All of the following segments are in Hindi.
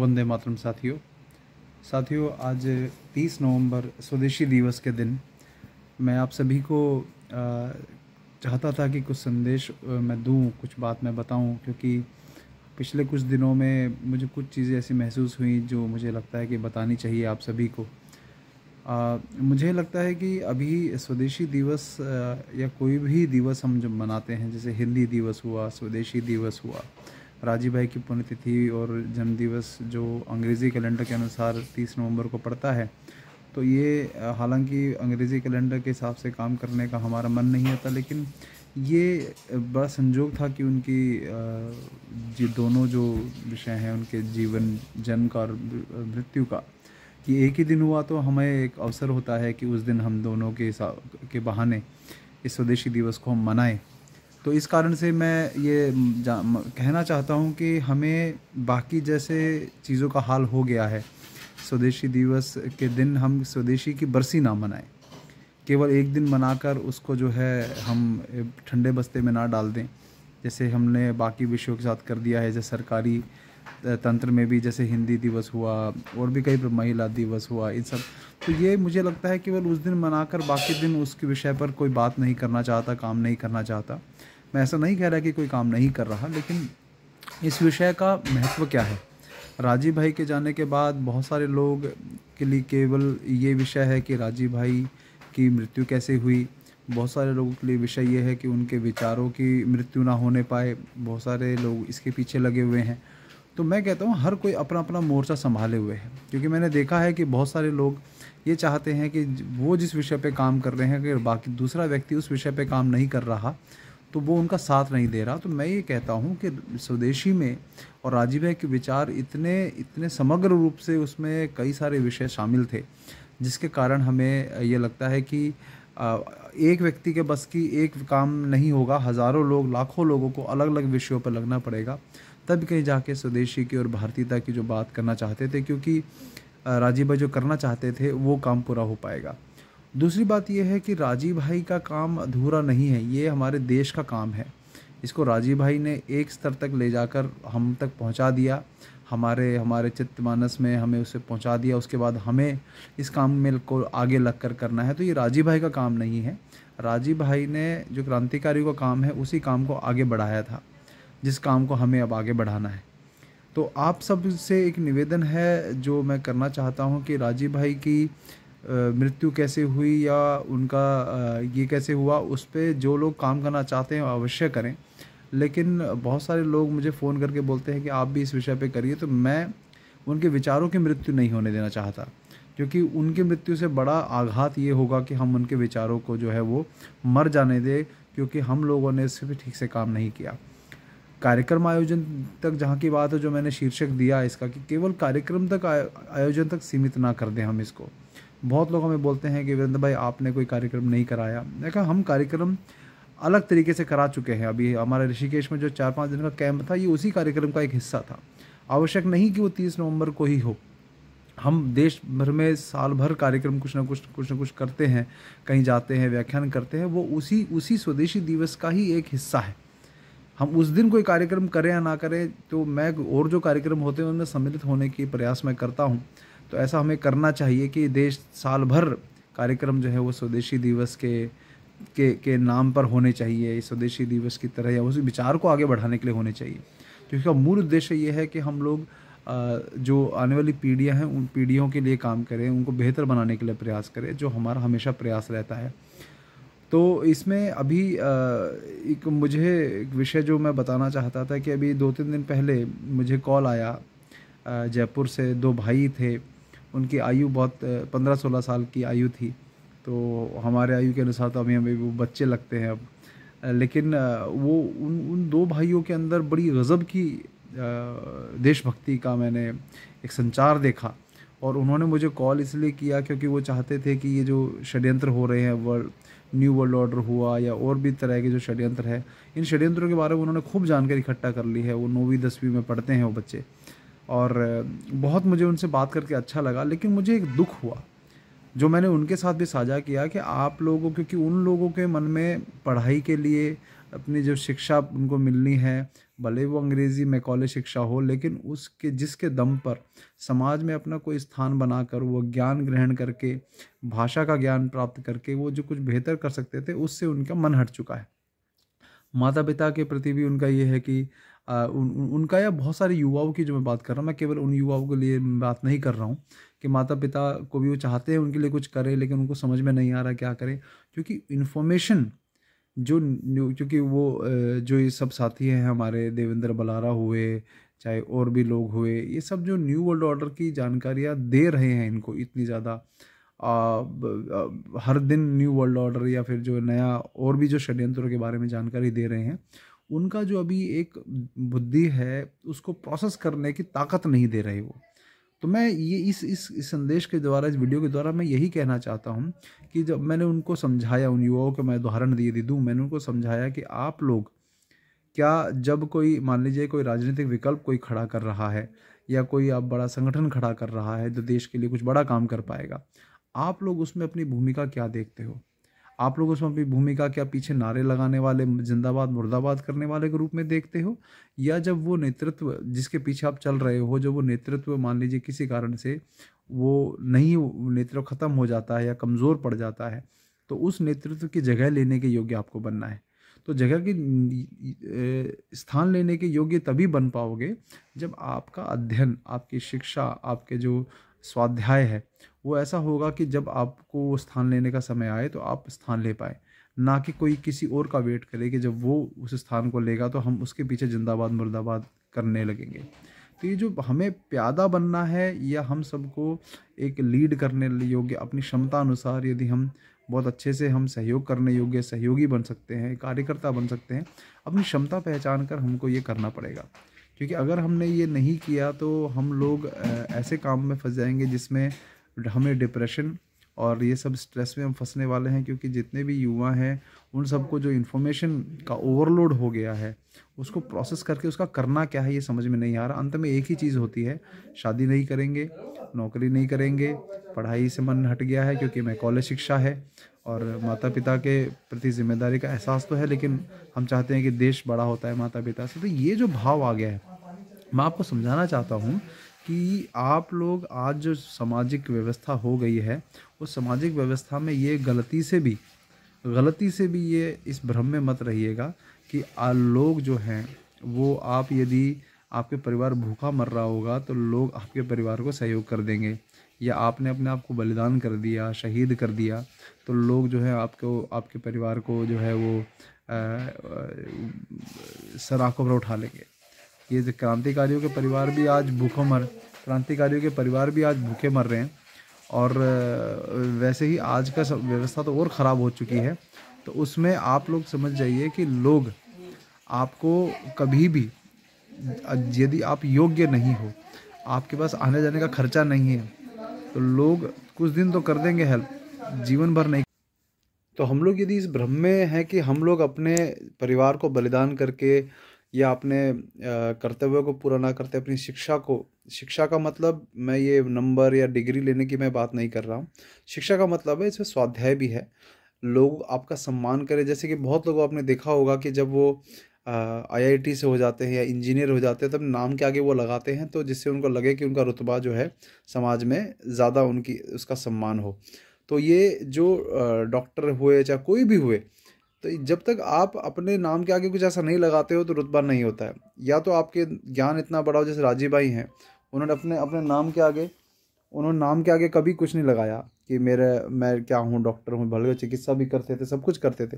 वंदे मातरम साथियों साथियों आज 30 नवंबर स्वदेशी दिवस के दिन मैं आप सभी को चाहता था कि कुछ संदेश मैं दूं कुछ बात मैं बताऊं क्योंकि पिछले कुछ दिनों में मुझे कुछ चीज़ें ऐसी महसूस हुई जो मुझे लगता है कि बतानी चाहिए आप सभी को आ, मुझे लगता है कि अभी स्वदेशी दिवस या कोई भी दिवस हम जब मनाते हैं जैसे हिंदी दिवस हुआ स्वदेशी दिवस हुआ राजीव भाई की पुण्यतिथि और जन्मदिवस जो अंग्रेज़ी कैलेंडर के अनुसार तीस नवंबर को पड़ता है तो ये हालांकि अंग्रेज़ी कैलेंडर के हिसाब से काम करने का हमारा मन नहीं होता लेकिन ये बड़ा संजोग था कि उनकी जी दोनों जो विषय हैं उनके जीवन जन्म का और मृत्यु का कि एक ही दिन हुआ तो हमें एक अवसर होता है कि उस दिन हम दोनों के के बहाने इस स्वदेशी दिवस को हम मनाएं तो इस कारण से मैं ये कहना चाहता हूँ कि हमें बाकी जैसे चीज़ों का हाल हो गया है स्वदेशी दिवस के दिन हम स्वदेशी की बरसी ना मनाएं केवल एक दिन मनाकर उसको जो है हम ठंडे बस्ते में ना डाल दें जैसे हमने बाकी विषयों के साथ कर दिया है जैसे सरकारी तंत्र में भी जैसे हिंदी दिवस हुआ और भी कई महिला दिवस हुआ इन सब तो ये मुझे लगता है केवल उस दिन मनाकर बाकी दिन उसके विषय पर कोई बात नहीं करना चाहता काम नहीं करना चाहता मैं ऐसा नहीं कह रहा कि कोई काम नहीं कर रहा लेकिन इस विषय का महत्व क्या है राजीव भाई के जाने के बाद बहुत सारे लोग के लिए केवल ये विषय है कि राजीव भाई की मृत्यु कैसे हुई बहुत सारे लोगों के लिए विषय ये है कि उनके विचारों की मृत्यु ना होने पाए बहुत सारे लोग इसके पीछे लगे हुए हैं तो मैं कहता हूँ हर कोई अपना अपना मोर्चा संभाले हुए है क्योंकि मैंने देखा है कि बहुत सारे लोग ये चाहते हैं कि वो जिस विषय पे काम कर रहे हैं अगर बाकी दूसरा व्यक्ति उस विषय पे काम नहीं कर रहा तो वो उनका साथ नहीं दे रहा तो मैं ये कहता हूँ कि स्वदेशी में और राजीव के विचार इतने इतने समग्र रूप से उसमें कई सारे विषय शामिल थे जिसके कारण हमें ये लगता है कि एक व्यक्ति के बस की एक काम नहीं होगा हज़ारों लोग लाखों लोगों को अलग अलग विषयों पर लगना पड़ेगा तब कहीं जाके स्वदेशी की और भारतीयता की जो बात करना चाहते थे क्योंकि राजीव भाई जो करना चाहते थे वो काम पूरा हो पाएगा दूसरी बात यह है कि राजीव भाई का काम अधूरा नहीं है ये हमारे देश का काम है इसको राजीव भाई ने एक स्तर तक ले जाकर हम तक पहुंचा दिया हमारे हमारे चित्तमानस में हमें उसे पहुंचा दिया उसके बाद हमें इस काम में को आगे लग कर करना है तो ये राजीव भाई का काम नहीं है राजीव भाई ने जो क्रांतिकारी का काम है उसी काम को आगे बढ़ाया था जिस काम को हमें अब आगे बढ़ाना है तो आप सब से एक निवेदन है जो मैं करना चाहता हूँ कि राजीव भाई की मृत्यु कैसे हुई या उनका ये कैसे हुआ उस पर जो लोग काम करना चाहते हैं अवश्य करें लेकिन बहुत सारे लोग मुझे फ़ोन करके बोलते हैं कि आप भी इस विषय पे करिए तो मैं उनके विचारों की मृत्यु नहीं होने देना चाहता क्योंकि उनकी मृत्यु से बड़ा आघात ये होगा कि हम उनके विचारों को जो है वो मर जाने दें क्योंकि हम लोगों ने इस पर ठीक से काम नहीं किया कार्यक्रम आयोजन तक जहाँ की बात है जो मैंने शीर्षक दिया इसका कि केवल कार्यक्रम तक आयोजन तक सीमित ना कर दें हम इसको बहुत लोग हमें बोलते हैं कि वीरेंद्र भाई आपने कोई कार्यक्रम नहीं कराया देखा हम कार्यक्रम अलग तरीके से करा चुके हैं अभी हमारे ऋषिकेश में जो चार पाँच दिन का कैंप था ये उसी कार्यक्रम का एक हिस्सा था आवश्यक नहीं कि वो तीस नवंबर को ही हो हम देश भर में साल भर कार्यक्रम कुछ ना कुछ कुछ ना कुछ करते हैं कहीं जाते हैं व्याख्यान करते हैं वो उसी उसी स्वदेशी दिवस का ही एक हिस्सा है हम उस दिन कोई कार्यक्रम करें या ना करें तो मैं और जो कार्यक्रम होते हैं उनमें सम्मिलित होने की प्रयास मैं करता हूँ तो ऐसा हमें करना चाहिए कि देश साल भर कार्यक्रम जो है वो स्वदेशी दिवस के के के नाम पर होने चाहिए स्वदेशी दिवस की तरह या उस विचार को आगे बढ़ाने के लिए होने चाहिए तो इसका मूल उद्देश्य ये है कि हम लोग जो आने वाली पीढ़ियाँ हैं उन पीढ़ियों के लिए काम करें उनको बेहतर बनाने के लिए प्रयास करें जो हमारा हमेशा प्रयास रहता है तो इसमें अभी एक मुझे एक विषय जो मैं बताना चाहता था कि अभी दो तीन दिन पहले मुझे कॉल आया जयपुर से दो भाई थे उनकी आयु बहुत पंद्रह सोलह साल की आयु थी तो हमारे आयु के अनुसार तो अभी हमें वो बच्चे लगते हैं अब लेकिन वो उन उन दो भाइयों के अंदर बड़ी गज़ब की देशभक्ति का मैंने एक संचार देखा और उन्होंने मुझे कॉल इसलिए किया क्योंकि वो चाहते थे कि ये जो षड्यंत्र हो रहे हैं वर्ल्ड न्यू वर्ल्ड ऑर्डर हुआ या और भी तरह के जो षड्यंत्र है इन षड्यंत्रों के बारे में उन्होंने खूब जानकारी इकट्ठा कर ली है वो नौवीं दसवीं में पढ़ते हैं वो बच्चे और बहुत मुझे उनसे बात करके अच्छा लगा लेकिन मुझे एक दुख हुआ जो मैंने उनके साथ भी साझा किया कि आप लोगों क्योंकि उन लोगों के मन में पढ़ाई के लिए अपनी जो शिक्षा उनको मिलनी है भले वो अंग्रेज़ी में कॉलेज शिक्षा हो लेकिन उसके जिसके दम पर समाज में अपना कोई स्थान बनाकर वो ज्ञान ग्रहण करके भाषा का ज्ञान प्राप्त करके वो जो कुछ बेहतर कर सकते थे उससे उनका मन हट चुका है माता पिता के प्रति भी उनका ये है कि आ, उन, उनका या बहुत सारे युवाओं की जो मैं बात कर रहा हूँ मैं केवल उन युवाओं के लिए बात नहीं कर रहा हूँ कि माता पिता को भी वो चाहते हैं उनके लिए कुछ करें लेकिन उनको समझ में नहीं आ रहा क्या करें क्योंकि इन्फॉर्मेशन जो क्योंकि वो जो ये सब साथी हैं हमारे देवेंद्र बलारा हुए चाहे और भी लोग हुए ये सब जो न्यू वर्ल्ड ऑर्डर की जानकारियाँ दे रहे हैं इनको इतनी ज़्यादा हर दिन न्यू वर्ल्ड ऑर्डर या फिर जो नया और भी जो षड्यंत्रों के बारे में जानकारी दे रहे हैं उनका जो अभी एक बुद्धि है उसको प्रोसेस करने की ताकत नहीं दे रही वो तो मैं ये इस इस, इस संदेश के द्वारा इस वीडियो के द्वारा मैं यही कहना चाहता हूँ कि जब मैंने उनको समझाया उन युवाओं को मैं उदाहरण दिए दी दूँ मैंने उनको समझाया कि आप लोग क्या जब कोई मान लीजिए कोई राजनीतिक विकल्प कोई खड़ा कर रहा है या कोई आप बड़ा संगठन खड़ा कर रहा है जो देश के लिए कुछ बड़ा काम कर पाएगा आप लोग उसमें अपनी भूमिका क्या देखते हो आप लोग उसमें अपनी भूमिका क्या पीछे नारे लगाने वाले जिंदाबाद मुर्दाबाद करने वाले के रूप में देखते हो या जब वो नेतृत्व जिसके पीछे आप चल रहे हो जब वो नेतृत्व मान लीजिए किसी कारण से वो नहीं नेतृत्व ख़त्म हो जाता है या कमज़ोर पड़ जाता है तो उस नेतृत्व की जगह लेने के योग्य आपको बनना है तो जगह की स्थान लेने के योग्य तभी बन पाओगे जब आपका अध्ययन आपकी शिक्षा आपके जो स्वाध्याय है वो ऐसा होगा कि जब आपको वो स्थान लेने का समय आए तो आप स्थान ले पाए ना कि कोई किसी और का वेट करे कि जब वो उस स्थान को लेगा तो हम उसके पीछे जिंदाबाद मुर्दाबाद करने लगेंगे तो ये जो हमें प्यादा बनना है या हम सबको एक लीड करने योग्य अपनी क्षमता अनुसार यदि हम बहुत अच्छे से हम सहयोग करने योग्य सहयोगी बन सकते हैं कार्यकर्ता बन सकते हैं अपनी क्षमता पहचान कर हमको ये करना पड़ेगा क्योंकि अगर हमने ये नहीं किया तो हम लोग ऐसे काम में फंस जाएंगे जिसमें हमें डिप्रेशन और ये सब स्ट्रेस में हम फंसने वाले हैं क्योंकि जितने भी युवा हैं उन सबको जो इन्फॉर्मेशन का ओवरलोड हो गया है उसको प्रोसेस करके उसका करना क्या है ये समझ में नहीं आ रहा अंत में एक ही चीज़ होती है शादी नहीं करेंगे नौकरी नहीं करेंगे पढ़ाई से मन हट गया है क्योंकि मैं कॉलेज शिक्षा है और माता पिता के प्रति जिम्मेदारी का एहसास तो है लेकिन हम चाहते हैं कि देश बड़ा होता है माता पिता से तो ये जो भाव आ गया है मैं आपको समझाना चाहता हूँ कि आप लोग आज जो सामाजिक व्यवस्था हो गई है उस सामाजिक व्यवस्था में ये गलती से भी गलती से भी ये इस भ्रम में मत रहिएगा कि लोग जो हैं वो आप यदि आपके परिवार भूखा मर रहा होगा तो लोग आपके परिवार को सहयोग कर देंगे या आपने अपने आप को बलिदान कर दिया शहीद कर दिया तो लोग जो है आपको आपके परिवार को जो है वो सराखों पर उठा लेंगे ये जो क्रांतिकारियों के परिवार भी आज भूखों मर क्रांतिकारियों के परिवार भी आज भूखे मर रहे हैं और वैसे ही आज का व्यवस्था तो और ख़राब हो चुकी है तो उसमें आप लोग समझ जाइए कि लोग आपको कभी भी यदि आप योग्य नहीं हो आपके पास आने जाने का खर्चा नहीं है तो लोग कुछ दिन तो कर देंगे हेल्प जीवन भर नहीं तो हम लोग यदि इस भ्रम में हैं कि हम लोग अपने परिवार को बलिदान करके या अपने कर्तव्य को पूरा ना करते अपनी शिक्षा को शिक्षा का मतलब मैं ये नंबर या डिग्री लेने की मैं बात नहीं कर रहा हूँ शिक्षा का मतलब है इसमें स्वाध्याय भी है लोग आपका सम्मान करें जैसे कि बहुत लोगों आपने देखा होगा कि जब वो आईआईटी से हो जाते हैं या इंजीनियर हो जाते हैं तब नाम के आगे वो लगाते हैं तो जिससे उनको लगे कि उनका रुतबा जो है समाज में ज़्यादा उनकी उसका सम्मान हो तो ये जो डॉक्टर हुए चाहे कोई भी हुए तो जब तक आप अपने नाम के आगे कुछ ऐसा नहीं लगाते हो तो रुतबा नहीं होता है या तो आपके ज्ञान इतना बड़ा हो जैसे राजीव भाई हैं उन्होंने अपने अपने नाम के आगे उन्होंने नाम के आगे कभी कुछ नहीं लगाया कि मेरे मैं क्या हूँ डॉक्टर हूँ भले चिकित्सा भी करते थे सब कुछ करते थे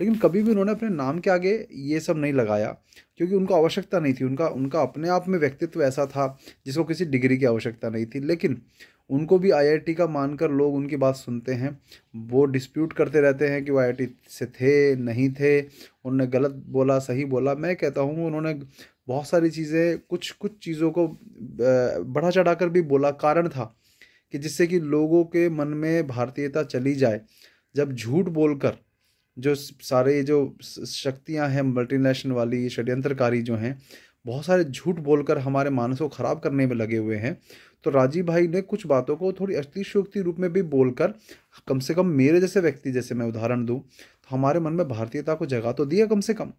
लेकिन कभी भी उन्होंने अपने नाम के आगे ये सब नहीं लगाया क्योंकि उनको आवश्यकता नहीं थी उनका उनका अपने आप में व्यक्तित्व ऐसा था जिसको किसी डिग्री की आवश्यकता नहीं थी लेकिन उनको भी आईआईटी का मानकर लोग उनकी बात सुनते हैं वो डिस्प्यूट करते रहते हैं कि वो आईआईटी से थे नहीं थे उन्होंने गलत बोला सही बोला मैं कहता हूँ उन्होंने बहुत सारी चीज़ें कुछ कुछ चीज़ों को बढ़ा चढ़ा कर भी बोला कारण था कि जिससे कि लोगों के मन में भारतीयता चली जाए जब झूठ बोलकर जो सारे जो शक्तियां हैं मल्टीनेशनल वाली षड्यंत्रकारी जो हैं बहुत सारे झूठ बोलकर हमारे मानस को ख़राब करने में लगे हुए हैं तो राजीव भाई ने कुछ बातों को थोड़ी अतिशोक्ति रूप में भी बोलकर कम से कम मेरे जैसे व्यक्ति जैसे मैं उदाहरण दूँ तो हमारे मन में भारतीयता को जगा तो दिया कम से कम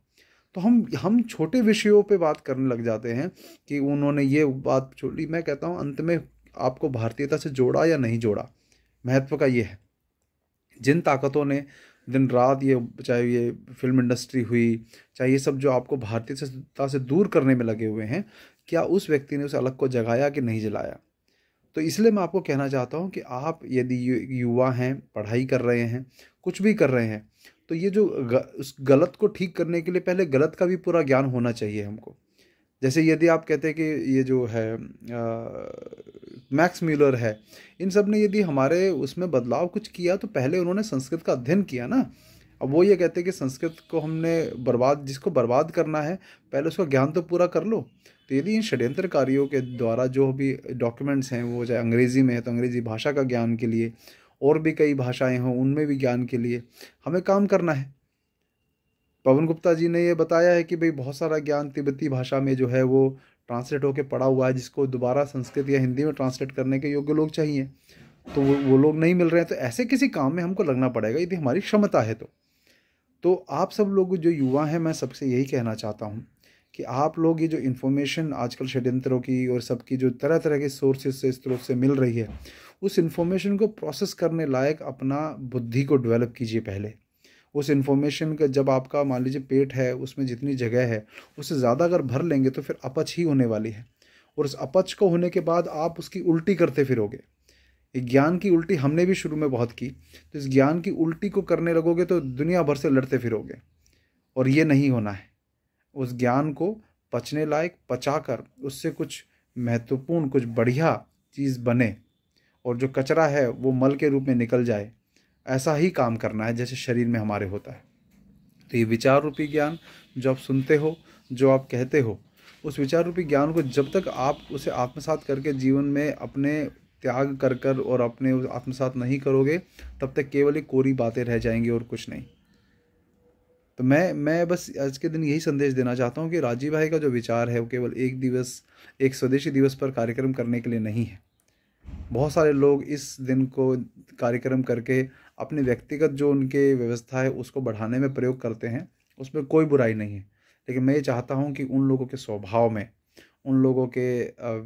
तो हम हम छोटे विषयों पे बात करने लग जाते हैं कि उन्होंने ये बात छोड़ी मैं कहता हूँ अंत में आपको भारतीयता से जोड़ा या नहीं जोड़ा महत्व का ये है जिन ताकतों ने दिन रात ये चाहे ये फिल्म इंडस्ट्री हुई चाहे ये सब जो आपको भारतीयता से दूर करने में लगे हुए हैं क्या उस व्यक्ति ने उस अलग को जगाया कि नहीं जलाया तो इसलिए मैं आपको कहना चाहता हूँ कि आप यदि युवा हैं पढ़ाई कर रहे हैं कुछ भी कर रहे हैं तो ये जो ग, उस गलत को ठीक करने के लिए पहले गलत का भी पूरा ज्ञान होना चाहिए हमको जैसे यदि आप कहते हैं कि ये जो है मैक्स म्यूलर है इन सब ने यदि हमारे उसमें बदलाव कुछ किया तो पहले उन्होंने संस्कृत का अध्ययन किया ना अब वो ये कहते हैं कि संस्कृत को हमने बर्बाद जिसको बर्बाद करना है पहले उसका ज्ञान तो पूरा कर लो तो यदि इन षड्यंत्रकारियों के द्वारा जो भी डॉक्यूमेंट्स हैं वो चाहे अंग्रेज़ी में है तो अंग्रेज़ी भाषा का ज्ञान के लिए और भी कई भाषाएं हों उनमें भी ज्ञान के लिए हमें काम करना है पवन गुप्ता जी ने ये बताया है कि भाई बहुत सारा ज्ञान तिब्बती भाषा में जो है वो ट्रांसलेट होकर पड़ा हुआ है जिसको दोबारा संस्कृत या हिंदी में ट्रांसलेट करने के योग्य लोग चाहिए तो वो वो लोग नहीं मिल रहे हैं तो ऐसे किसी काम में हमको लगना पड़ेगा यदि हमारी क्षमता है तो तो आप सब लोग जो युवा हैं मैं सबसे यही कहना चाहता हूँ कि आप लोग ये जो इन्फॉर्मेशन आजकल षड्यंत्रों की और सबकी जो तरह तरह के सोर्सेज से स्रोत से मिल रही है उस इन्फॉर्मेशन को प्रोसेस करने लायक अपना बुद्धि को डेवलप कीजिए पहले उस इन्फॉर्मेशन का जब आपका मान लीजिए पेट है उसमें जितनी जगह है उससे ज़्यादा अगर भर लेंगे तो फिर अपच ही होने वाली है और उस अपच को होने के बाद आप उसकी उल्टी करते फिरोगे ज्ञान की उल्टी हमने भी शुरू में बहुत की तो इस ज्ञान की उल्टी को करने लगोगे तो दुनिया भर से लड़ते फिरोगे और ये नहीं होना है उस ज्ञान को पचने लायक पचाकर उससे कुछ महत्वपूर्ण कुछ बढ़िया चीज़ बने और जो कचरा है वो मल के रूप में निकल जाए ऐसा ही काम करना है जैसे शरीर में हमारे होता है तो ये विचार रूपी ज्ञान जो आप सुनते हो जो आप कहते हो उस विचार रूपी ज्ञान को जब तक आप उसे आत्मसात करके जीवन में अपने त्याग कर कर और अपने आत्मसात नहीं करोगे तब तक केवल ही कोरी बातें रह जाएंगी और कुछ नहीं तो मैं मैं बस आज के दिन यही संदेश देना चाहता हूँ कि राजीव भाई का जो विचार है वो केवल एक दिवस एक स्वदेशी दिवस पर कार्यक्रम करने के लिए नहीं है बहुत सारे लोग इस दिन को कार्यक्रम करके अपने व्यक्तिगत जो उनके व्यवस्था है उसको बढ़ाने में प्रयोग करते हैं उसमें कोई बुराई नहीं है लेकिन मैं ये चाहता हूँ कि उन लोगों के स्वभाव में उन लोगों के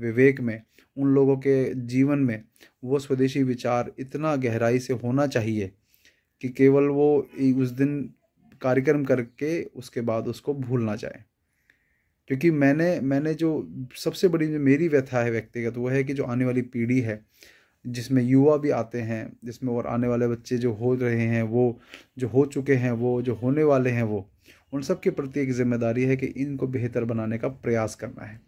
विवेक में उन लोगों के जीवन में वो स्वदेशी विचार इतना गहराई से होना चाहिए कि केवल वो उस दिन कार्यक्रम करके उसके बाद उसको भूलना जाए क्योंकि मैंने मैंने जो सबसे बड़ी जो मेरी व्यथा है व्यक्तिगत वो है कि जो आने वाली पीढ़ी है जिसमें युवा भी आते हैं जिसमें और आने वाले बच्चे जो हो रहे हैं वो जो हो चुके हैं वो जो होने वाले हैं वो उन सब के प्रति एक जिम्मेदारी है कि इनको बेहतर बनाने का प्रयास करना है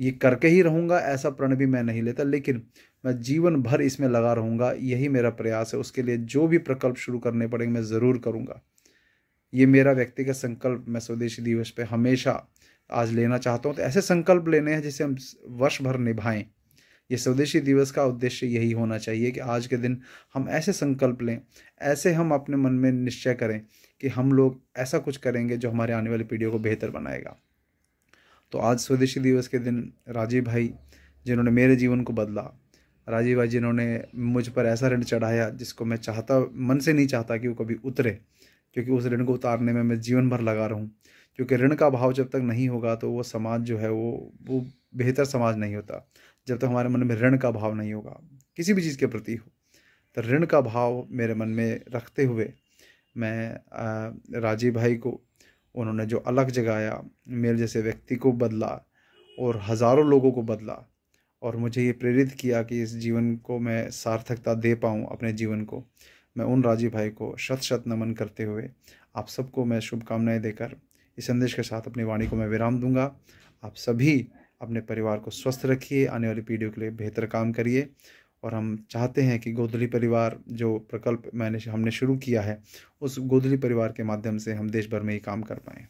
ये करके ही रहूँगा ऐसा प्रण भी मैं नहीं लेता लेकिन मैं जीवन भर इसमें लगा रहूँगा यही मेरा प्रयास है उसके लिए जो भी प्रकल्प शुरू करने पड़ेंगे मैं ज़रूर करूँगा ये मेरा व्यक्तिगत संकल्प मैं स्वदेशी दिवस पे हमेशा आज लेना चाहता हूँ तो ऐसे संकल्प लेने हैं जिसे हम वर्ष भर निभाएं ये स्वदेशी दिवस का उद्देश्य यही होना चाहिए कि आज के दिन हम ऐसे संकल्प लें ऐसे हम अपने मन में निश्चय करें कि हम लोग ऐसा कुछ करेंगे जो हमारे आने वाली पीढ़ियों को बेहतर बनाएगा तो आज स्वदेशी दिवस के दिन राजीव भाई जिन्होंने मेरे जीवन को बदला राजीव भाई जिन्होंने मुझ पर ऐसा ऋण चढ़ाया जिसको मैं चाहता मन से नहीं चाहता कि वो कभी उतरे क्योंकि उस ऋण को उतारने में मैं जीवन भर लगा रहूँ क्योंकि ऋण का भाव जब तक नहीं होगा तो वो समाज जो है वो वो बेहतर समाज नहीं होता जब तक हमारे मन में ऋण का भाव नहीं होगा किसी भी चीज़ के प्रति हो तो ऋण का भाव मेरे मन में रखते हुए मैं राजीव भाई को उन्होंने जो अलग जगाया मेरे जैसे व्यक्ति को बदला और हज़ारों लोगों को बदला और मुझे ये प्रेरित किया कि इस जीवन को मैं सार्थकता दे पाऊँ अपने जीवन को मैं उन राजीव भाई को शत शत नमन करते हुए आप सबको मैं शुभकामनाएं देकर इस संदेश के साथ अपनी वाणी को मैं विराम दूंगा आप सभी अपने परिवार को स्वस्थ रखिए आने वाली पीढ़ियों के लिए बेहतर काम करिए और हम चाहते हैं कि गोदली परिवार जो प्रकल्प मैंने हमने शुरू किया है उस गोदली परिवार के माध्यम से हम देश भर में ये काम कर पाएँ